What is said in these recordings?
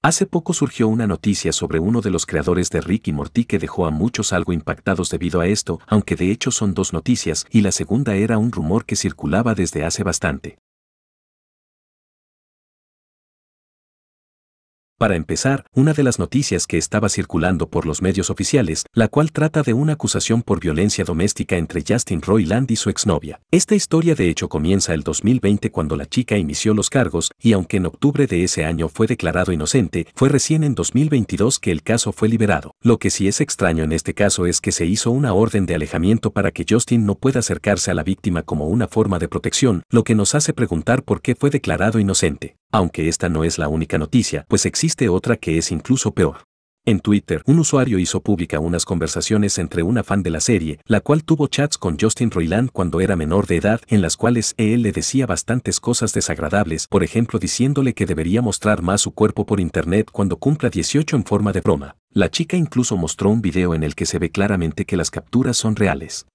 Hace poco surgió una noticia sobre uno de los creadores de Rick y Morty que dejó a muchos algo impactados debido a esto, aunque de hecho son dos noticias, y la segunda era un rumor que circulaba desde hace bastante. Para empezar, una de las noticias que estaba circulando por los medios oficiales, la cual trata de una acusación por violencia doméstica entre Justin Roiland y su exnovia. Esta historia de hecho comienza el 2020 cuando la chica inició los cargos y aunque en octubre de ese año fue declarado inocente, fue recién en 2022 que el caso fue liberado. Lo que sí es extraño en este caso es que se hizo una orden de alejamiento para que Justin no pueda acercarse a la víctima como una forma de protección, lo que nos hace preguntar por qué fue declarado inocente. Aunque esta no es la única noticia, pues existe otra que es incluso peor. En Twitter, un usuario hizo pública unas conversaciones entre una fan de la serie, la cual tuvo chats con Justin Roiland cuando era menor de edad, en las cuales él le decía bastantes cosas desagradables, por ejemplo diciéndole que debería mostrar más su cuerpo por internet cuando cumpla 18 en forma de broma. La chica incluso mostró un video en el que se ve claramente que las capturas son reales.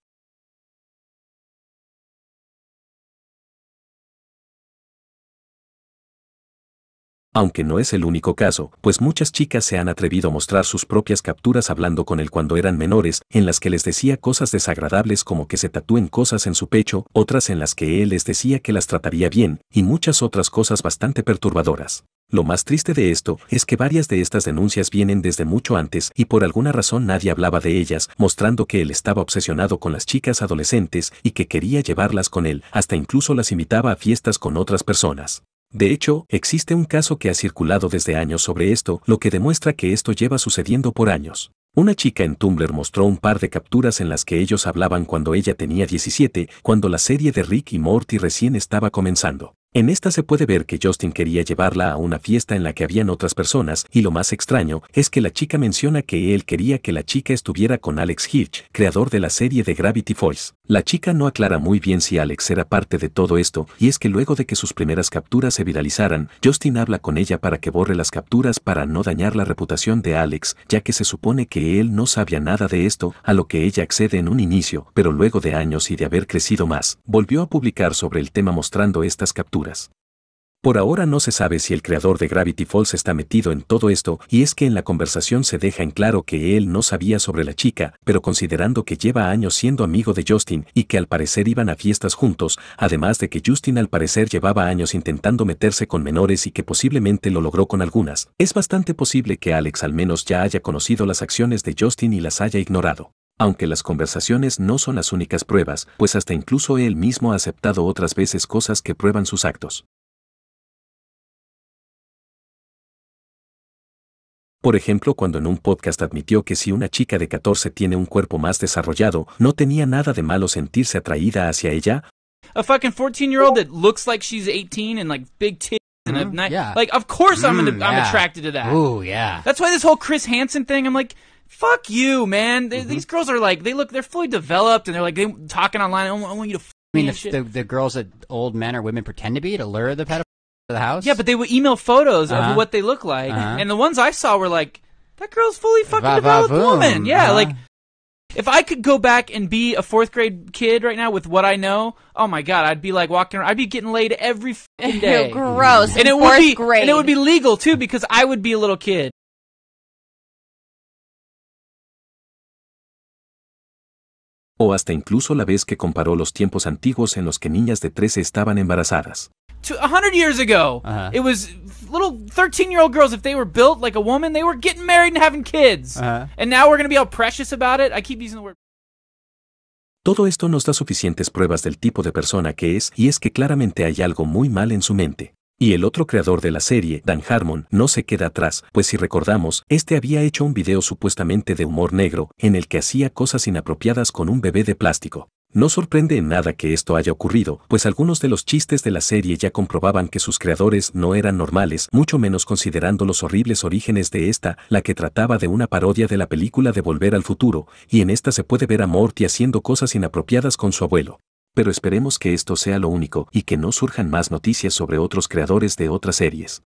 Aunque no es el único caso, pues muchas chicas se han atrevido a mostrar sus propias capturas hablando con él cuando eran menores, en las que les decía cosas desagradables como que se tatúen cosas en su pecho, otras en las que él les decía que las trataría bien, y muchas otras cosas bastante perturbadoras. Lo más triste de esto es que varias de estas denuncias vienen desde mucho antes y por alguna razón nadie hablaba de ellas, mostrando que él estaba obsesionado con las chicas adolescentes y que quería llevarlas con él, hasta incluso las invitaba a fiestas con otras personas. De hecho, existe un caso que ha circulado desde años sobre esto, lo que demuestra que esto lleva sucediendo por años. Una chica en Tumblr mostró un par de capturas en las que ellos hablaban cuando ella tenía 17, cuando la serie de Rick y Morty recién estaba comenzando. En esta se puede ver que Justin quería llevarla a una fiesta en la que habían otras personas, y lo más extraño es que la chica menciona que él quería que la chica estuviera con Alex Hirsch, creador de la serie de Gravity Falls. La chica no aclara muy bien si Alex era parte de todo esto, y es que luego de que sus primeras capturas se viralizaran, Justin habla con ella para que borre las capturas para no dañar la reputación de Alex, ya que se supone que él no sabía nada de esto, a lo que ella accede en un inicio, pero luego de años y de haber crecido más, volvió a publicar sobre el tema mostrando estas capturas. Por ahora no se sabe si el creador de Gravity Falls está metido en todo esto, y es que en la conversación se deja en claro que él no sabía sobre la chica, pero considerando que lleva años siendo amigo de Justin y que al parecer iban a fiestas juntos, además de que Justin al parecer llevaba años intentando meterse con menores y que posiblemente lo logró con algunas, es bastante posible que Alex al menos ya haya conocido las acciones de Justin y las haya ignorado aunque las conversaciones no son las únicas pruebas, pues hasta incluso él mismo ha aceptado otras veces cosas que prueban sus actos. por ejemplo cuando en un podcast admitió que si una chica de 14 tiene un cuerpo más desarrollado, no tenía nada de malo sentirse atraída hacia ella. A fucking 14-year-old that looks like she's 18 and like big tits and mm, mm-hmm. a yeah. like of course I'm mm, yeah. I'm attracted to that. Ooh, yeah. That's why this whole Chris Hansen thing, I'm like Fuck you, man. They, mm -hmm. These girls are like, they look, they're fully developed and they're like, they talking online. I want, I want you to I mean, the, the, the, girls that old men or women pretend to be to lure the pedophile the house. Yeah, but they would email photos Uh-huh. of what they look like, Uh-huh. and the ones I saw were like, that girl's fully fucking Va- va- developed woman. Yeah, Uh-huh. like if I could go back and be a fourth grade kid right now with what I know, oh my god, I'd be like walking around. I'd be getting laid every day. gross. And it would be grade. and it would be legal too because I would be a little kid. O hasta incluso la vez que comparó los tiempos antiguos en los que niñas de 13 estaban embarazadas. Todo esto nos da suficientes pruebas del tipo de persona que es, y es que claramente hay algo muy mal en su mente. Y el otro creador de la serie, Dan Harmon, no se queda atrás, pues si recordamos, este había hecho un video supuestamente de humor negro, en el que hacía cosas inapropiadas con un bebé de plástico. No sorprende en nada que esto haya ocurrido, pues algunos de los chistes de la serie ya comprobaban que sus creadores no eran normales, mucho menos considerando los horribles orígenes de esta, la que trataba de una parodia de la película de Volver al Futuro, y en esta se puede ver a Morty haciendo cosas inapropiadas con su abuelo. Pero esperemos que esto sea lo único y que no surjan más noticias sobre otros creadores de otras series.